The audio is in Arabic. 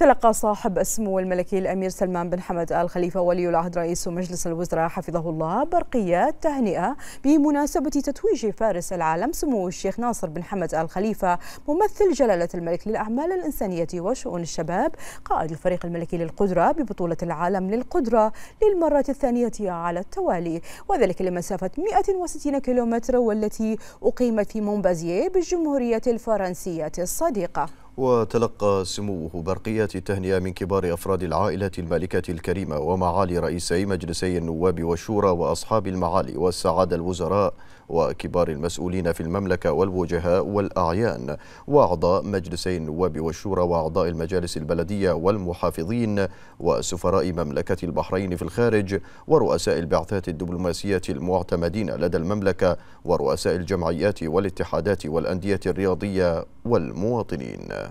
تلقى صاحب السمو الملكي الأمير سلمان بن حمد آل خليفة ولي العهد رئيس مجلس الوزراء حفظه الله برقيات تهنئة بمناسبة تتويج فارس العالم سمو الشيخ ناصر بن حمد آل خليفة ممثل جلالة الملك للأعمال الإنسانية وشؤون الشباب قائد الفريق الملكي للقدرة ببطولة العالم للقدرة للمرة الثانية على التوالي وذلك لمسافة 160 كيلومتر والتي أقيمت في مونبازييه بالجمهورية الفرنسية الصديقة وتلقى سموه برقيات التهنئة من كبار أفراد العائلة المالكة الكريمة ومعالي رئيسي مجلسي النواب والشورى وأصحاب المعالي والسعادة الوزراء وكبار المسؤولين في المملكة والوجهاء والأعيان وأعضاء مجلسي النواب والشورى وأعضاء المجالس البلدية والمحافظين وسفراء مملكة البحرين في الخارج ورؤساء البعثات الدبلوماسية المعتمدين لدى المملكة ورؤساء الجمعيات والاتحادات والأندية الرياضية والمواطنين